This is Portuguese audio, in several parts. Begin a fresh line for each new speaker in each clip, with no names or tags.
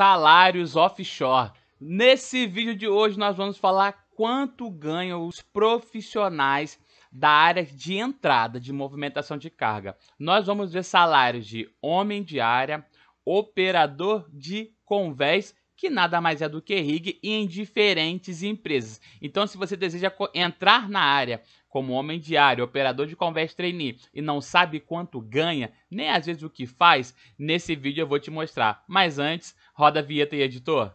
salários offshore. Nesse vídeo de hoje nós vamos falar quanto ganham os profissionais da área de entrada de movimentação de carga. Nós vamos ver salários de homem de área, operador de convés, que nada mais é do que rig em diferentes empresas. Então, se você deseja entrar na área como homem de área, operador de convés trainee e não sabe quanto ganha, nem às vezes o que faz, nesse vídeo eu vou te mostrar. Mas antes, Roda a vinheta aí, editor.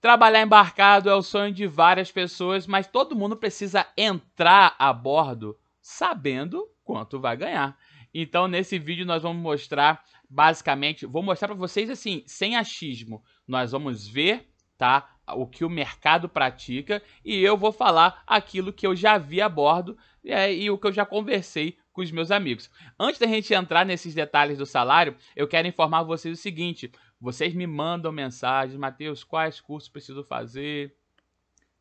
Trabalhar embarcado é o sonho de várias pessoas, mas todo mundo precisa entrar a bordo sabendo quanto vai ganhar. Então, nesse vídeo, nós vamos mostrar basicamente, vou mostrar para vocês assim, sem achismo. Nós vamos ver, tá? o que o mercado pratica e eu vou falar aquilo que eu já vi a bordo é, e o que eu já conversei com os meus amigos. Antes da gente entrar nesses detalhes do salário, eu quero informar vocês o seguinte: vocês me mandam mensagens, Matheus, quais cursos preciso fazer?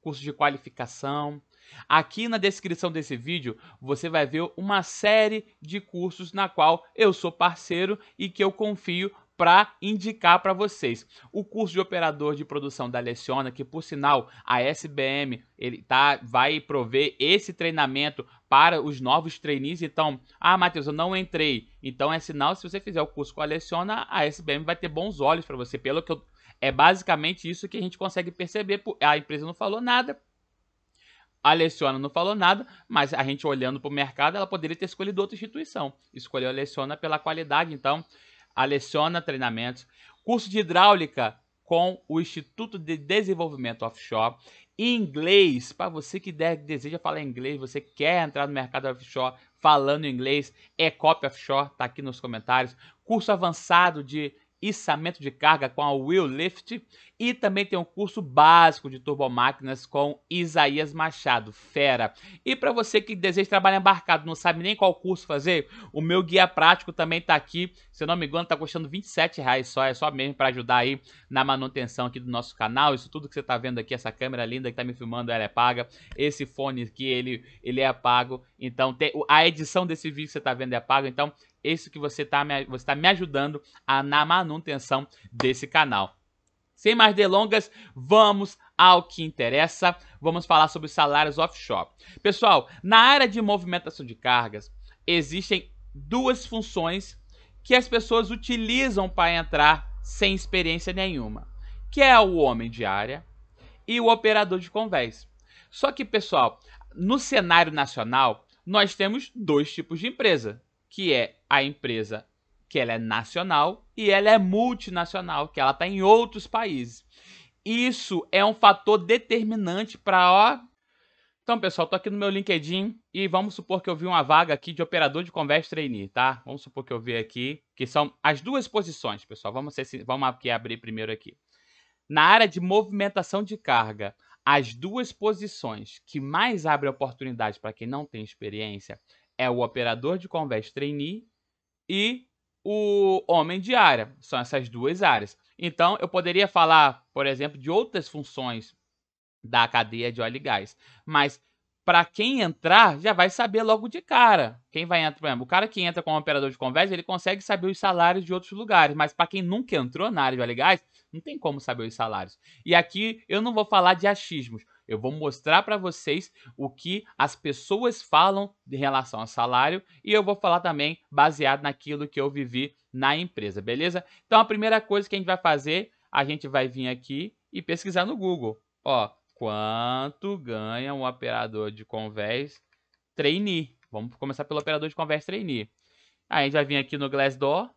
Cursos de qualificação. Aqui na descrição desse vídeo você vai ver uma série de cursos na qual eu sou parceiro e que eu confio para indicar para vocês. O curso de operador de produção da Leciona, que por sinal a SBM ele tá vai prover esse treinamento para os novos trainees. Então, ah, Matheus, eu não entrei. Então é sinal se você fizer o curso com a Leciona, a SBM vai ter bons olhos para você, pelo que eu, é basicamente isso que a gente consegue perceber. A empresa não falou nada, a Leciona não falou nada, mas a gente olhando para o mercado, ela poderia ter escolhido outra instituição. Escolheu a Leciona pela qualidade, então Aleciona treinamentos, curso de hidráulica com o Instituto de Desenvolvimento Offshore, inglês, para você que deseja falar inglês, você quer entrar no mercado offshore falando inglês, é copy offshore, tá aqui nos comentários, curso avançado de içamento de carga com a Will Lift e também tem um curso básico de turbomáquinas com Isaías Machado, fera. E para você que deseja trabalhar embarcado, não sabe nem qual curso fazer, o meu guia prático também está aqui. Se não me engano, está custando 27 reais só, é só mesmo para ajudar aí na manutenção aqui do nosso canal. Isso tudo que você está vendo aqui, essa câmera linda que está me filmando, ela é paga. Esse fone aqui, ele, ele é pago. Então, tem, a edição desse vídeo que você está vendo é pago. Então, isso que você está me, tá me ajudando a, na manutenção desse canal. Sem mais delongas, vamos ao que interessa. Vamos falar sobre salários offshore. Pessoal, na área de movimentação de cargas, existem duas funções que as pessoas utilizam para entrar sem experiência nenhuma, que é o homem de área e o operador de convés. Só que, pessoal, no cenário nacional, nós temos dois tipos de empresa que é a empresa que ela é nacional e ela é multinacional, que ela está em outros países. Isso é um fator determinante para ó. Então, pessoal, tô aqui no meu LinkedIn e vamos supor que eu vi uma vaga aqui de operador de conversa trainee, tá? Vamos supor que eu vi aqui, que são as duas posições, pessoal. Vamos, ser, vamos aqui abrir primeiro aqui. Na área de movimentação de carga, as duas posições que mais abrem oportunidade para quem não tem experiência é o operador de convés trainee e o homem de área. São essas duas áreas. Então, eu poderia falar, por exemplo, de outras funções da cadeia de óleo e gás. Mas para quem entrar, já vai saber logo de cara. Quem vai entrar, por exemplo, o cara que entra como operador de convés ele consegue saber os salários de outros lugares, mas para quem nunca entrou na área de óleo e gás, não tem como saber os salários. E aqui eu não vou falar de achismos. Eu vou mostrar para vocês o que as pessoas falam em relação ao salário e eu vou falar também baseado naquilo que eu vivi na empresa, beleza? Então a primeira coisa que a gente vai fazer, a gente vai vir aqui e pesquisar no Google. Ó, quanto ganha um operador de convés trainee? Vamos começar pelo operador de convés trainee. Aí a gente vai vir aqui no Glassdoor,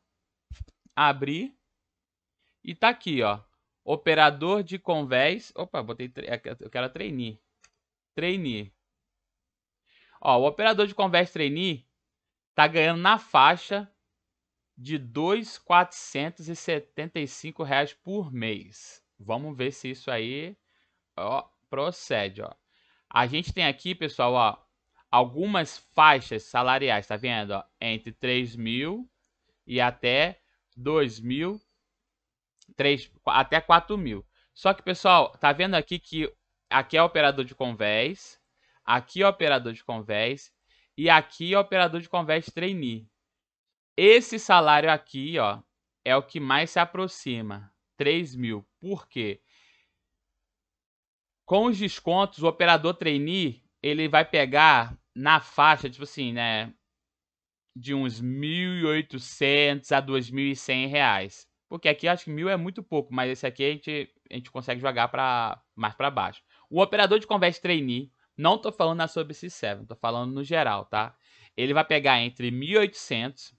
abrir e tá aqui, ó. Operador de convés. Opa, botei. É eu quero trainee. Trainee. Ó, o operador de convés trainee tá ganhando na faixa de R$ 2.475 reais por mês. Vamos ver se isso aí ó, procede, ó. A gente tem aqui, pessoal, ó, algumas faixas salariais, tá vendo? Ó, entre R$ mil e até 2.000 3, até 4 mil. Só que, pessoal, tá vendo aqui que aqui é operador de convés, aqui é operador de convés e aqui é operador de convés trainee. Esse salário aqui, ó, é o que mais se aproxima, 3 mil. Por quê? Com os descontos, o operador trainee, ele vai pegar na faixa, tipo assim, né, de uns 1.800 a 2.100 reais. Porque aqui acho que mil é muito pouco, mas esse aqui a gente, a gente consegue jogar pra, mais para baixo. O operador de conversa trainee, não tô falando na sobre esse 7, tô falando no geral, tá? Ele vai pegar entre 1.800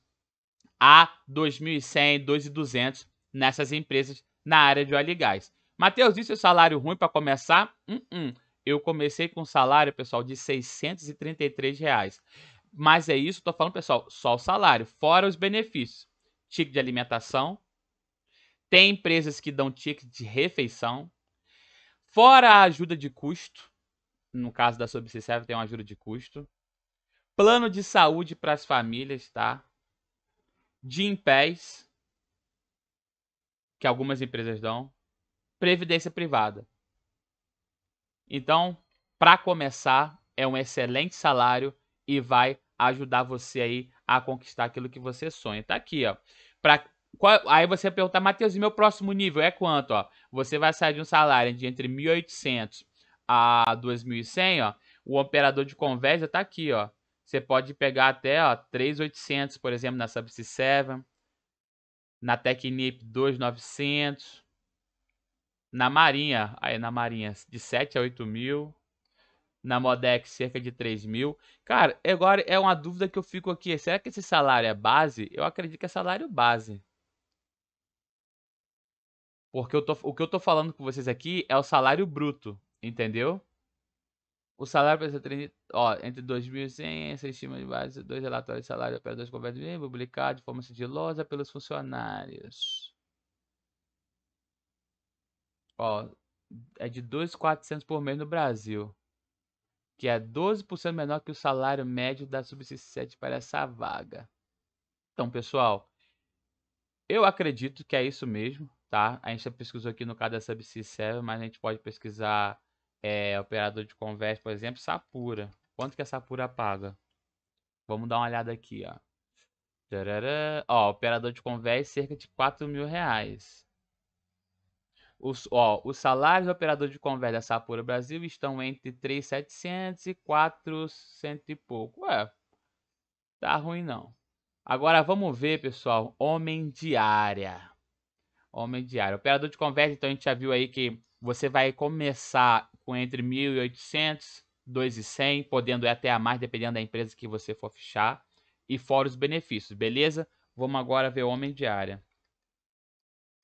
a 2.100, 2.200 nessas empresas na área de óleo e gás. Matheus, isso é salário ruim para começar? Uh -uh. Eu comecei com um salário, pessoal, de 633 reais. Mas é isso, tô falando, pessoal, só o salário, fora os benefícios. Tipo de alimentação, tem empresas que dão ticket de refeição. Fora a ajuda de custo. No caso da Subsicera tem uma ajuda de custo. Plano de saúde para as famílias, tá? De impés. Que algumas empresas dão. Previdência privada. Então, para começar, é um excelente salário e vai ajudar você aí a conquistar aquilo que você sonha. Tá aqui, ó. Para qual, aí você pergunta, Matheus, e meu próximo nível é quanto? Ó? Você vai sair de um salário de entre 1.800 a 2.100, ó. O operador de conversa está aqui, ó. Você pode pegar até, ó, 3.800, por exemplo, na Subsea 7. Na Technip, 2.900. Na Marinha, aí na Marinha, de 7 a 8 mil. Na Modex, cerca de 3 mil. Cara, agora é uma dúvida que eu fico aqui. Será que esse salário é base? Eu acredito que é salário base. Porque eu tô, o que eu tô falando com vocês aqui é o salário bruto, entendeu? O salário para ser ó, entre 2.100 e estima de base, dois relatórios de salário para dois governos publicados de forma sigilosa pelos funcionários. Ó, é de 2.400 por mês no Brasil, que é 12% menor que o salário médio da subsistente para essa vaga. Então, pessoal, eu acredito que é isso mesmo tá? A gente pesquisou aqui no caso da Server mas a gente pode pesquisar é, operador de conversa, por exemplo, Sapura. Quanto que a Sapura paga? Vamos dar uma olhada aqui, ó. Tarará. Ó, operador de conversa, cerca de 4 mil reais. Os, ó, os salários do operador de conversa da Sapura Brasil estão entre 3,700 e 400 e pouco. Ué, tá ruim não. Agora vamos ver, pessoal, homem de área. Homem diário. Operador de conversa, então a gente já viu aí que você vai começar com entre 1.800, 2.100, podendo ir até a mais, dependendo da empresa que você for fechar. E fora os benefícios, beleza? Vamos agora ver o Homem diário.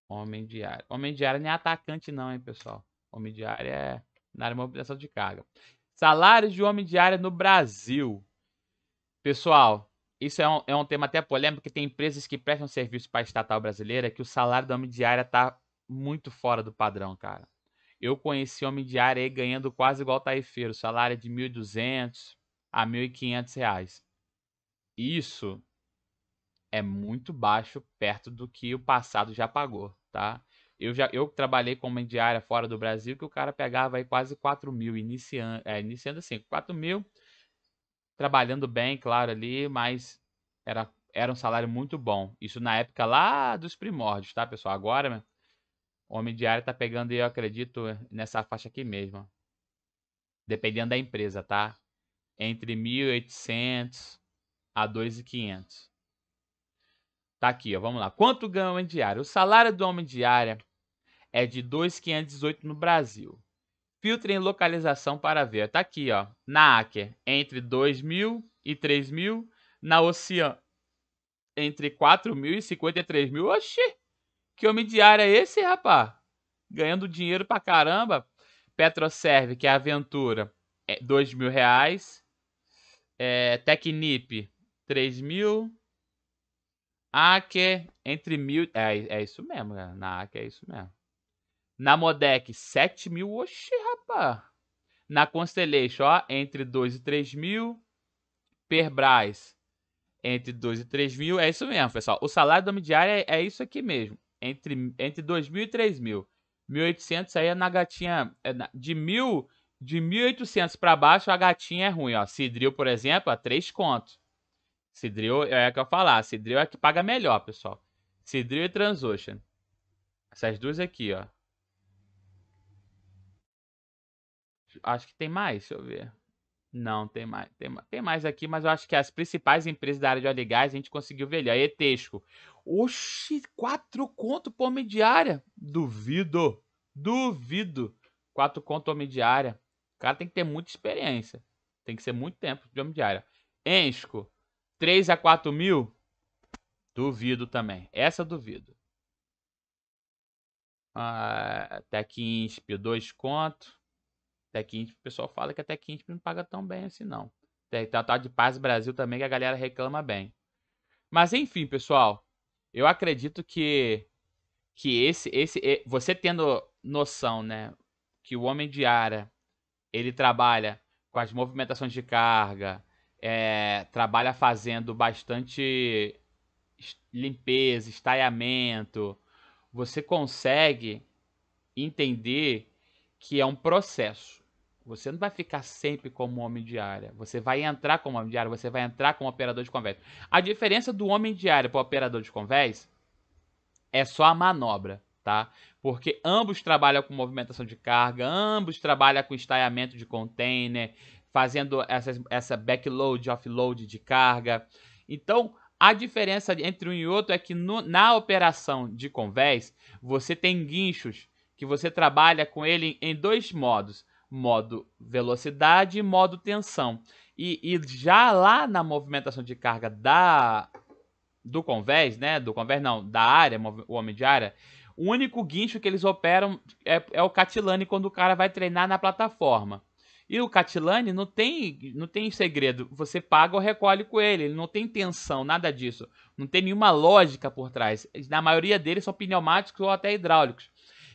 Homem diário. Homem diário não é atacante não, hein, pessoal. Homem diário é na área de mobilização de carga. Salários de homem diário no Brasil. Pessoal, isso é um, é um tema até polêmico, porque tem empresas que prestam serviço para a estatal brasileira que o salário do homem diária está muito fora do padrão, cara. Eu conheci homem diária aí ganhando quase igual Taifeiro salário é de 1.200 a 1.500 reais. Isso é muito baixo perto do que o passado já pagou, tá? Eu já eu trabalhei com homem diária fora do Brasil que o cara pegava aí quase 4 mil, iniciando, é, iniciando assim, 4 mil trabalhando bem, claro, ali, mas era, era um salário muito bom. Isso na época lá dos primórdios, tá, pessoal? Agora, homem de área tá pegando, eu acredito, nessa faixa aqui mesmo. Dependendo da empresa, tá? Entre 1.800 a 2.500. Tá aqui, ó, vamos lá. Quanto ganha o homem diário? O salário do homem de é de 2.518 no Brasil. Filtrem localização para ver. Tá aqui, ó. Na Aker, entre 2.000 e 3.000. Na Ocean, entre 4.000 e 53.000. Oxi! Que homem diário é esse, rapá? Ganhando dinheiro pra caramba. Petroserve, que é a aventura, é 2 mil reais. É, Tecnip, 3 mil. Aker, entre mil. É, é isso mesmo, né? Na Aker é isso mesmo. Na Modec, 7 mil. Oxi, rapaz. Opa! Na Constellation, ó, entre 2 e 3 mil. Perbras, entre 2 e 3 mil. É isso mesmo, pessoal. O salário do homem diário é, é isso aqui mesmo. Entre, entre 2 mil e 3 mil. 1.800 aí é na gatinha... É na, de mil... De 1.800 para baixo, a gatinha é ruim, ó. Cidril, por exemplo, a é 3 conto. Cidril é o que eu falar. Cidril é que paga melhor, pessoal. Cidril e Transocean. Essas duas aqui, ó. Acho que tem mais, deixa eu ver. Não, tem mais, tem, tem mais aqui, mas eu acho que as principais empresas da área de óleo e gás a gente conseguiu ver ali. A Etesco. Oxi, quatro conto por média diária. Duvido, duvido. Quatro conto média diária. O cara tem que ter muita experiência. Tem que ser muito tempo de homem diária. Ensco, 3 a 4 mil? Duvido também. Essa duvido. Ah, Tecinsp, 2 conto. Tech Inter, o pessoal fala que a Tech não paga tão bem assim, não. Tem tal de Paz Brasil também, que a galera reclama bem. Mas enfim, pessoal, eu acredito que que esse esse você tendo noção, né, que o homem de área ele trabalha com as movimentações de carga, é, trabalha fazendo bastante limpeza, estaiamento. Você consegue entender que é um processo. Você não vai ficar sempre como homem de área. Você vai entrar como homem de área, você vai entrar como operador de convés. A diferença do homem de área para o operador de convés é só a manobra, tá? Porque ambos trabalham com movimentação de carga, ambos trabalham com estalhamento de container, fazendo essa, essa backload, offload de carga. Então, a diferença entre um e outro é que no, na operação de convés, você tem guinchos que você trabalha com ele em dois modos modo velocidade e modo tensão. E, e, já lá na movimentação de carga da do convés, né? Do convés não, da área, o homem de área, o único guincho que eles operam é, é o Catilane quando o cara vai treinar na plataforma. E o Catilane não tem, não tem segredo. Você paga ou recolhe com ele. Ele não tem tensão, nada disso. Não tem nenhuma lógica por trás. Na maioria deles são pneumáticos ou até hidráulicos.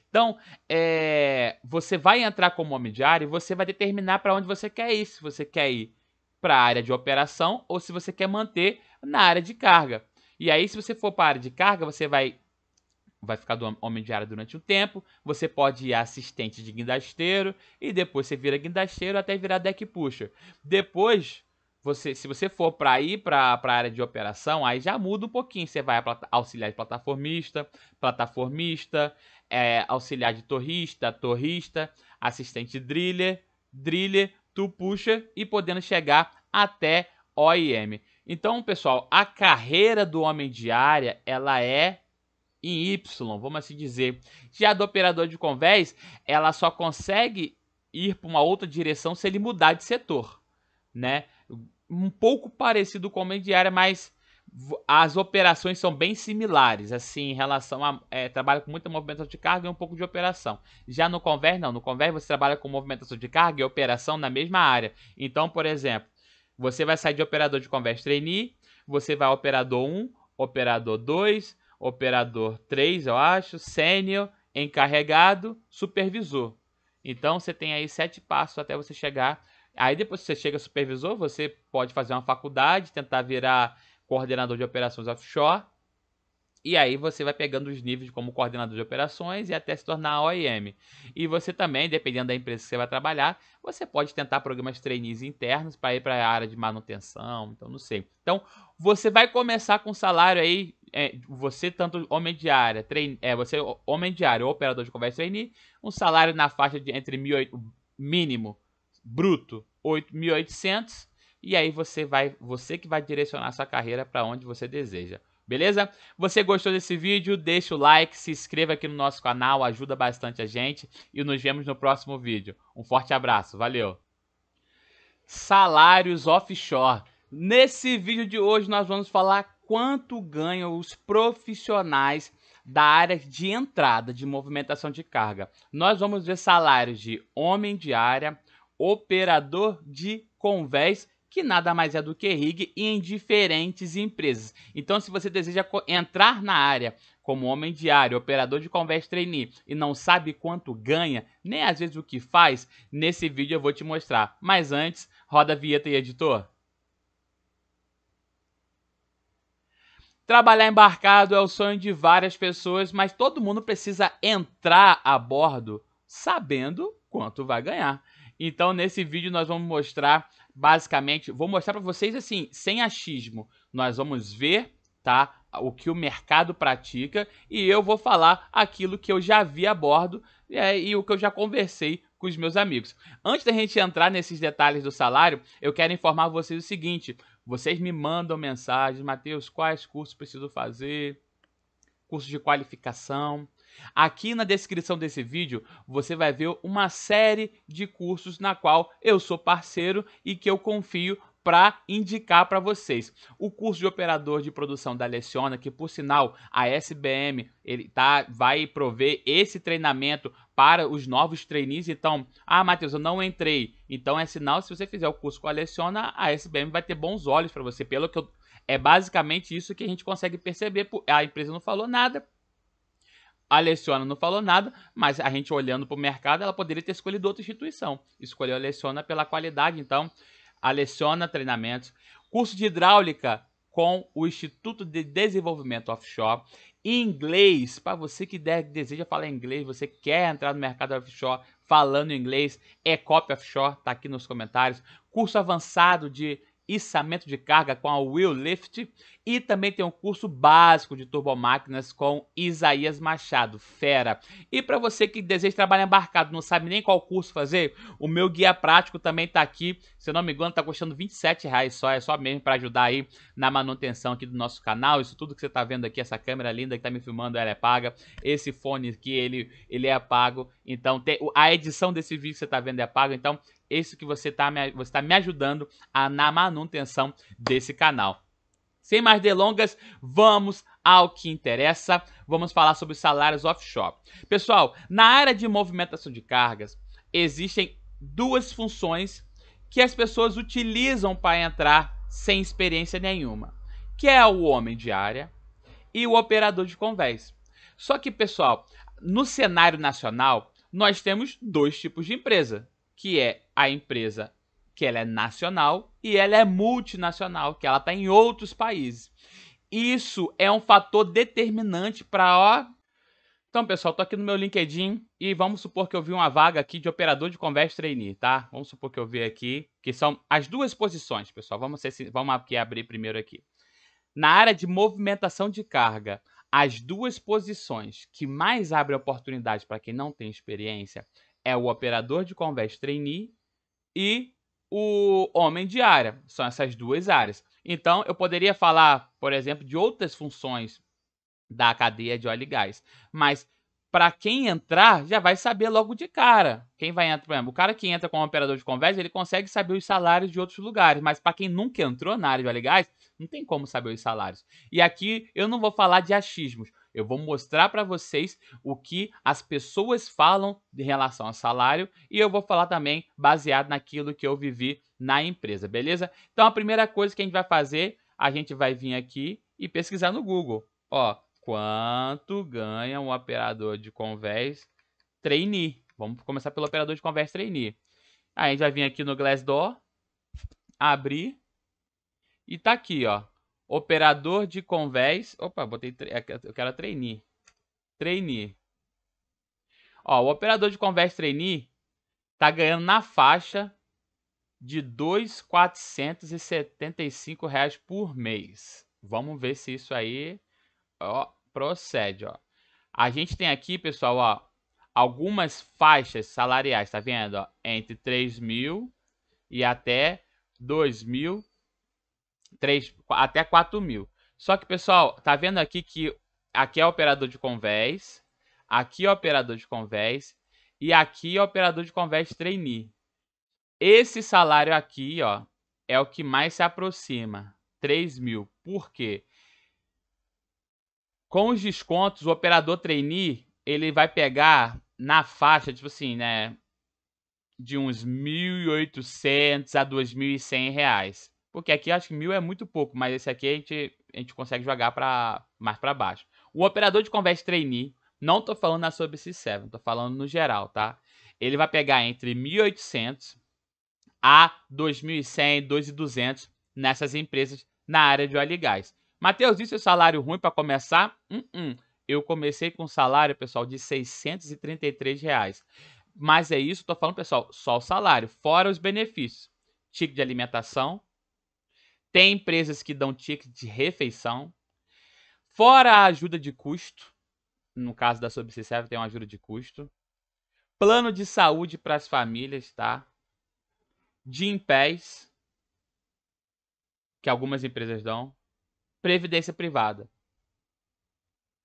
Então, é, você vai entrar como homem de área e você vai determinar para onde você quer ir. Se você quer ir para a área de operação ou se você quer manter na área de carga. E aí, se você for para a área de carga, você vai vai ficar do homem de área durante um tempo, você pode ir assistente de guindasteiro e depois você vira guindasteiro até virar deck pusher. Depois você, se você for para ir para a área de operação, aí já muda um pouquinho. Você vai auxiliar de plataformista, plataformista, é, auxiliar de torrista, torrista, assistente driller, driller, tu puxa e podendo chegar até OIM. Então, pessoal, a carreira do homem de área, ela é em Y, vamos assim dizer. Já do operador de convés, ela só consegue ir para uma outra direção se ele mudar de setor, né? um pouco parecido com o Homem de Área, mas as operações são bem similares, assim, em relação a. É, trabalha com muita movimentação de carga e um pouco de operação. Já no Conver, não. No Conver você trabalha com movimentação de carga e operação na mesma área. Então, por exemplo, você vai sair de operador de Conver trainee, você vai operador 1, operador 2, operador 3, eu acho, sênior, encarregado, supervisor. Então, você tem aí sete passos até você chegar Aí depois que você chega supervisor, você pode fazer uma faculdade, tentar virar coordenador de operações offshore. E aí você vai pegando os níveis como coordenador de operações e até se tornar OIM. E você também, dependendo da empresa que você vai trabalhar, você pode tentar programas trainees internos para ir para a área de manutenção, então não sei. Então, você vai começar com salário aí, é, você tanto homem de área, trein, é, você homem de área ou operador de conversa trainee, um salário na faixa de entre mil, mínimo bruto 8.800 e aí você vai, você que vai direcionar sua carreira para onde você deseja. Beleza? Você gostou desse vídeo? Deixa o like, se inscreva aqui no nosso canal, ajuda bastante a gente e nos vemos no próximo vídeo. Um forte abraço, valeu. Salários offshore. Nesse vídeo de hoje nós vamos falar quanto ganham os profissionais da área de entrada de movimentação de carga. Nós vamos ver salários de homem de área, operador de convés, que nada mais é do que rig em diferentes empresas. Então, se você deseja entrar na área como homem diário, operador de convés trainee e não sabe quanto ganha, nem às vezes o que faz, nesse vídeo eu vou te mostrar. Mas antes, roda a vinheta e editor. Trabalhar embarcado é o sonho de várias pessoas, mas todo mundo precisa entrar a bordo sabendo quanto vai ganhar. Então, nesse vídeo, nós vamos mostrar, basicamente, vou mostrar para vocês, assim, sem achismo. Nós vamos ver, tá? o que o mercado pratica e eu vou falar aquilo que eu já vi a bordo é, e o que eu já conversei com os meus amigos. Antes da gente entrar nesses detalhes do salário, eu quero informar vocês o seguinte: vocês me mandam mensagens, Matheus, quais cursos preciso fazer, cursos de qualificação, Aqui na descrição desse vídeo você vai ver uma série de cursos na qual eu sou parceiro e que eu confio para indicar para vocês. O curso de operador de produção da Leciona, que por sinal a SBM ele tá, vai prover esse treinamento para os novos trainees. Então, ah, Matheus, eu não entrei. Então é sinal, se você fizer o curso com a Leciona, a SBM vai ter bons olhos para você. Pelo que eu, é basicamente isso que a gente consegue perceber. A empresa não falou nada, a Leciona não falou nada, mas a gente olhando para o mercado, ela poderia ter escolhido outra instituição. Escolheu a Leciona pela qualidade, então, a Leciona Treinamentos. Curso de Hidráulica com o Instituto de Desenvolvimento Offshore. Inglês, para você que deseja falar inglês, você quer entrar no mercado offshore falando inglês, é copy Offshore, está aqui nos comentários. Curso avançado de içamento de carga com a Will Lift e também tem um curso básico de turbomáquinas com Isaías Machado, fera. E para você que deseja trabalhar embarcado, não sabe nem qual curso fazer, o meu guia prático também está aqui. Se eu não me engano, está custando 27 reais só, é só mesmo para ajudar aí na manutenção aqui do nosso canal. Isso tudo que você está vendo aqui, essa câmera linda que está me filmando, ela é paga. Esse fone aqui, ele, ele é pago. Então, tem, a edição desse vídeo que você está vendo é paga. Então, isso que você está me, você tá me ajudando a, na manutenção desse canal. Sem mais delongas, vamos ao que interessa. Vamos falar sobre salários offshore. Pessoal, na área de movimentação de cargas, existem duas funções que as pessoas utilizam para entrar sem experiência nenhuma, que é o homem de área e o operador de convés. Só que, pessoal, no cenário nacional, nós temos dois tipos de empresa, que é a empresa que ela é nacional e ela é multinacional, que ela está em outros países. Isso é um fator determinante para ó. Então, pessoal, tô aqui no meu LinkedIn e vamos supor que eu vi uma vaga aqui de operador de conversa trainee, tá? Vamos supor que eu vi aqui, que são as duas posições, pessoal. Vamos ser, vamos aqui abrir primeiro aqui. Na área de movimentação de carga, as duas posições que mais abrem oportunidade para quem não tem experiência é o operador de conversa trainee e o homem de área. São essas duas áreas. Então, eu poderia falar, por exemplo, de outras funções da cadeia de óleo e gás. Mas para quem entrar, já vai saber logo de cara. Quem vai entrar, por exemplo, o cara que entra como operador de conversa, ele consegue saber os salários de outros lugares, mas para quem nunca entrou na área de óleo e gás, não tem como saber os salários. E aqui eu não vou falar de achismos. Eu vou mostrar para vocês o que as pessoas falam em relação ao salário e eu vou falar também baseado naquilo que eu vivi na empresa, beleza? Então a primeira coisa que a gente vai fazer, a gente vai vir aqui e pesquisar no Google. Ó, quanto ganha um operador de convés trainee? Vamos começar pelo operador de convés trainee. Aí a gente vai vir aqui no Glassdoor, abrir e tá aqui, ó. Operador de convés. Opa, botei. É eu quero trainee. Trainee. Ó, o operador de convés trainee tá ganhando na faixa de R$ 2.475 reais por mês. Vamos ver se isso aí ó, procede, ó. A gente tem aqui, pessoal, ó, algumas faixas salariais, tá vendo? Ó, entre 3 mil e até 2.000 3, até 4 mil. Só que, pessoal, tá vendo aqui que aqui é operador de convés, aqui é operador de convés e aqui é operador de convés trainee. Esse salário aqui, ó, é o que mais se aproxima, 3 mil. Por quê? Com os descontos, o operador trainee, ele vai pegar na faixa, tipo assim, né, de uns 1.800 a 2.100 reais. Porque aqui acho que mil é muito pouco, mas esse aqui a gente, a gente consegue jogar pra, mais para baixo. O operador de conversa trainee, não tô falando na sobre esse 7, tô falando no geral, tá? Ele vai pegar entre 1.800 a 2.100, 2.200 nessas empresas na área de óleo e gás. Matheus, disse é salário ruim para começar? Uh -uh. Eu comecei com um salário, pessoal, de 633 reais. Mas é isso, tô falando, pessoal, só o salário, fora os benefícios. tique de alimentação, tem empresas que dão ticket de refeição, fora a ajuda de custo. No caso da Subsicero tem uma ajuda de custo. Plano de saúde para as famílias, tá? De pés, que algumas empresas dão, previdência privada.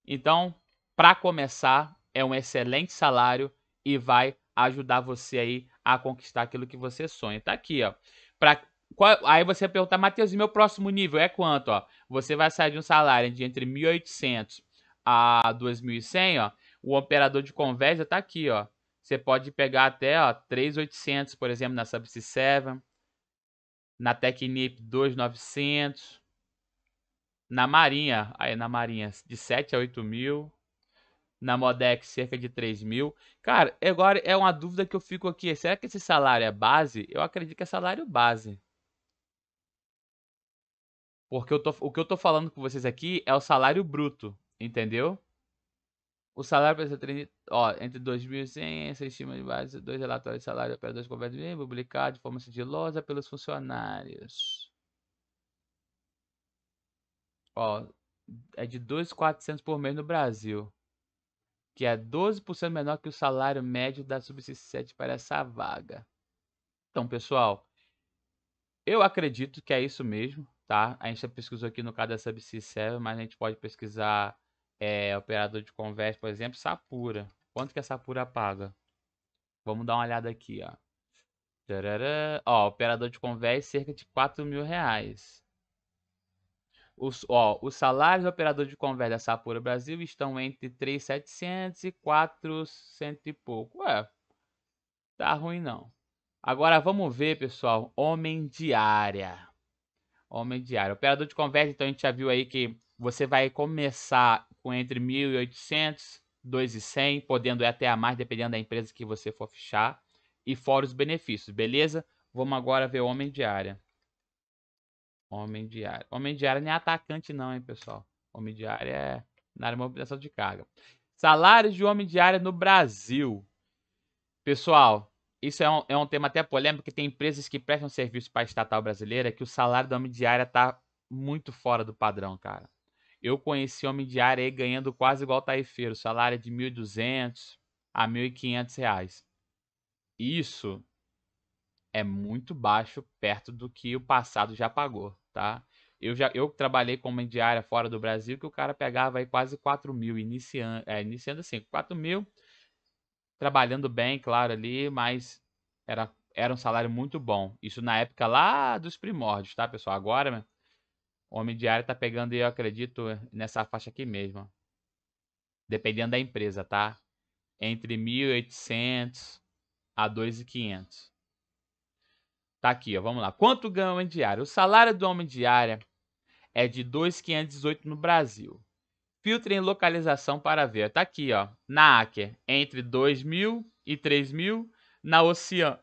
Então, para começar, é um excelente salário e vai ajudar você aí a conquistar aquilo que você sonha. Tá aqui, ó. Para qual, aí você pergunta, Matheus, e meu próximo nível é quanto? Ó? Você vai sair de um salário de entre 1.800 a 2.100, ó. O operador de conversa tá aqui, ó. Você pode pegar até, ó, 3.800, por exemplo, na Subsea 7. Na Technip, 2.900. Na Marinha, aí na Marinha, de 7 a 8 mil. Na Modex, cerca de 3 mil. Cara, agora é uma dúvida que eu fico aqui. Será que esse salário é base? Eu acredito que é salário base. Porque eu tô, o que eu tô falando com vocês aqui é o salário bruto, entendeu? O salário para ser ó, entre 2.100 essa estima de base, dois relatórios de salário para dois governos publicados de forma sigilosa pelos funcionários. Ó, é de 2.400 por mês no Brasil, que é 12% menor que o salário médio da subsistente para essa vaga. Então, pessoal, eu acredito que é isso mesmo tá? A gente pesquisou aqui no caso da Subsea mas a gente pode pesquisar é, operador de conversa, por exemplo, Sapura. Quanto que a Sapura paga? Vamos dar uma olhada aqui, ó. Tarará. Ó, operador de conversa cerca de 4 mil reais. Os, ó, os salários do operador de conversa da Sapura Brasil estão entre 3,700 e 400 e pouco. Ué, tá ruim não. Agora vamos ver, pessoal, homem de área. Homem diário. Operador de conversa, então a gente já viu aí que você vai começar com entre 1.800, 2.100, podendo ir até a mais, dependendo da empresa que você for fechar. E fora os benefícios, beleza? Vamos agora ver o homem diário. Homem diário. Homem diário não é atacante não, hein, pessoal. Homem diário é na área de mobilização de carga. Salários de homem diário no Brasil. Pessoal, isso é um, é um tema até polêmico, que tem empresas que prestam serviço para a estatal brasileira que o salário do homem diária tá muito fora do padrão, cara. Eu conheci homem de área aí ganhando quase igual Taifeiro, salário de 1.200 a 1.500 reais. Isso é muito baixo perto do que o passado já pagou, tá? Eu já eu trabalhei com uma diária fora do Brasil que o cara pegava aí quase 4 mil, iniciando, é, iniciando assim, 4 mil trabalhando bem, claro, ali, mas era, era um salário muito bom. Isso na época lá dos primórdios, tá, pessoal? Agora, homem diário tá pegando, eu acredito, nessa faixa aqui mesmo. Dependendo da empresa, tá? Entre 1.800 a 2.500. Tá aqui, ó, vamos lá. Quanto ganha o homem diário? O salário do homem de é de 2.518 no Brasil filtrem localização para ver. Tá aqui, ó. Na Acker, entre 2.000 e 3.000. Na Ocean,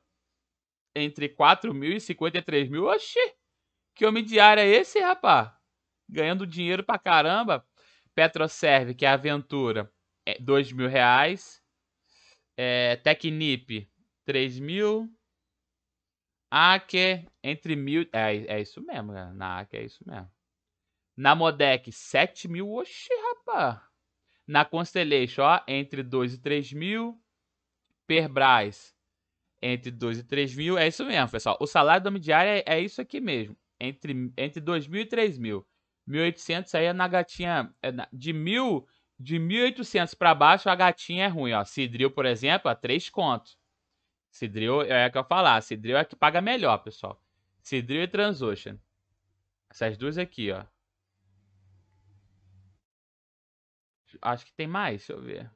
entre 4.000 e 53.000. mil. Oxi! Que homem diário é esse, rapá? Ganhando dinheiro pra caramba. Petroserve, que é a aventura, é 2 mil reais. É, Tecnip, 3 mil. Aker, entre mil. É, é isso mesmo, galera. Na Aker é isso mesmo. Na Modec, 7 mil. Oxê! Opa! Na Constellation, ó, entre 2 e 3 mil. Perbras, entre 2 e 3 mil. É isso mesmo, pessoal. O salário do midiário é, é isso aqui mesmo. Entre, entre 2 mil e 3 mil. 1.800 aí é na gatinha... É na, de mil... De 1.800 para baixo, a gatinha é ruim, ó. Cidril, por exemplo, a 3 conto. Cidril é, é o que eu falar. Cidril é que paga melhor, pessoal. Cidril e Transocean. Essas duas aqui, ó. Acho que tem mais, deixa eu ver.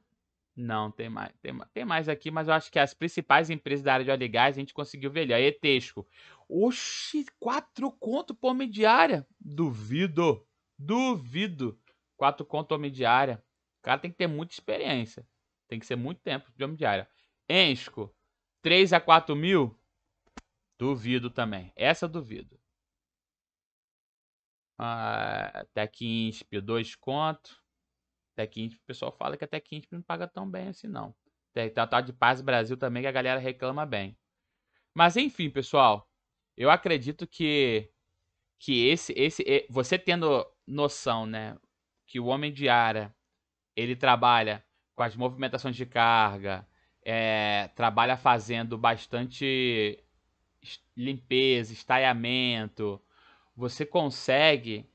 Não, tem mais. Tem, tem mais aqui, mas eu acho que as principais empresas da área de óleo e gás a gente conseguiu ver ali. A Etesco. Oxi, quatro conto por mediária, Duvido. Duvido. Quatro conto por mediária. O cara tem que ter muita experiência. Tem que ser muito tempo de homem diária. Ensco. 3 a 4 mil? Duvido também. Essa duvido. Ah, Tech Insp, 2 conto até o pessoal fala que a Tech não paga tão bem assim, não. Tem a tal de Paz Brasil também, que a galera reclama bem. Mas enfim, pessoal, eu acredito que que esse esse você tendo noção, né, que o homem de área ele trabalha com as movimentações de carga, é, trabalha fazendo bastante limpeza, estaiamento. Você consegue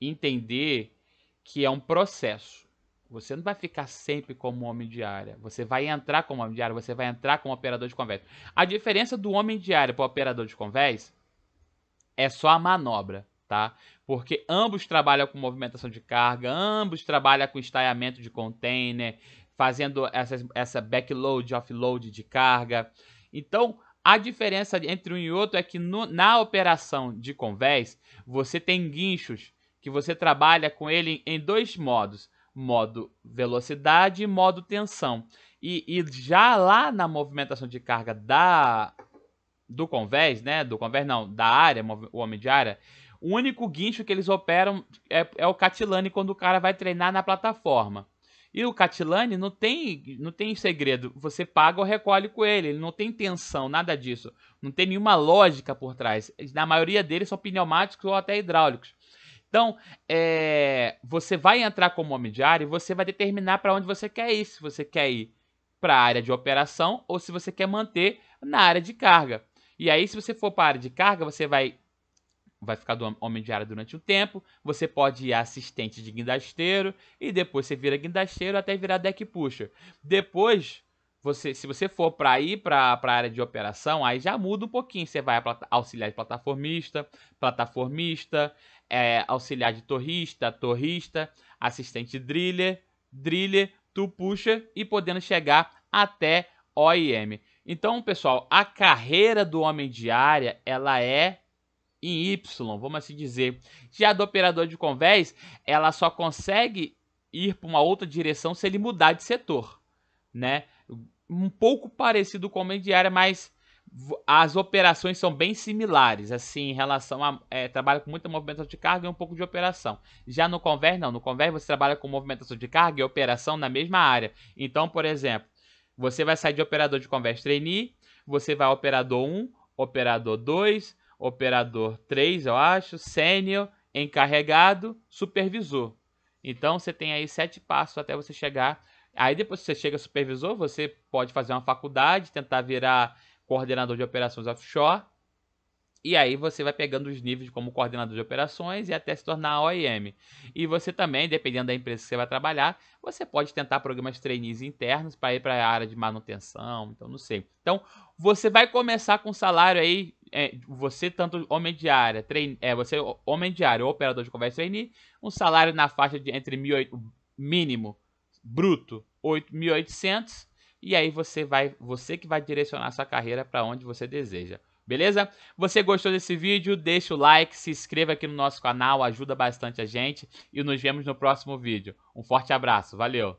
entender que é um processo. Você não vai ficar sempre como homem de área. Você vai entrar como homem de área, você vai entrar como operador de convés. A diferença do homem de área para o operador de convés é só a manobra, tá? Porque ambos trabalham com movimentação de carga, ambos trabalham com estaiamento de container, fazendo essa, essa backload, offload de carga. Então, a diferença entre um e outro é que no, na operação de convés, você tem guinchos que você trabalha com ele em dois modos modo velocidade e modo tensão. E, e, já lá na movimentação de carga da do convés, né? Do convés não, da área, o homem de área, o único guincho que eles operam é, é o Catilane quando o cara vai treinar na plataforma. E o Catilane não tem, não tem segredo. Você paga ou recolhe com ele. Ele não tem tensão, nada disso. Não tem nenhuma lógica por trás. Na maioria deles são pneumáticos ou até hidráulicos. Então, é, você vai entrar como homem de área e você vai determinar para onde você quer ir. Se você quer ir para a área de operação ou se você quer manter na área de carga. E aí, se você for para a área de carga, você vai vai ficar do homem de área durante um tempo. Você pode ir assistente de guindasteiro e depois você vira guindasteiro até virar deck pusher. Depois você, se você for para ir para a área de operação, aí já muda um pouquinho. Você vai auxiliar de plataformista, plataformista, é, auxiliar de torrista, torrista, assistente driller, driller, tu puxa e podendo chegar até OIM. Então, pessoal, a carreira do homem de área, ela é em Y, vamos assim dizer. Já do operador de convés, ela só consegue ir para uma outra direção se ele mudar de setor, né? um pouco parecido com o Homem de Área, mas as operações são bem similares, assim, em relação a. É, trabalha com muita movimentação de carga e um pouco de operação. Já no Conver, não. No Conver você trabalha com movimentação de carga e operação na mesma área. Então, por exemplo, você vai sair de operador de Conver trainee, você vai operador 1, operador 2, operador 3, eu acho, sênior, encarregado, supervisor. Então, você tem aí sete passos até você chegar Aí depois que você chega supervisor, você pode fazer uma faculdade, tentar virar coordenador de operações offshore. E aí você vai pegando os níveis como coordenador de operações e até se tornar OEM. E você também, dependendo da empresa que você vai trabalhar, você pode tentar programas trainees internos para ir para a área de manutenção, então não sei. Então, você vai começar com salário aí, é, você tanto homem de área, trein, é, você homem de área ou operador de conversa trainee, um salário na faixa de entre mil mínimo bruto 8.800 e aí você vai, você que vai direcionar sua carreira para onde você deseja. Beleza? Você gostou desse vídeo? Deixa o like, se inscreva aqui no nosso canal, ajuda bastante a gente e nos vemos no próximo vídeo. Um forte abraço, valeu.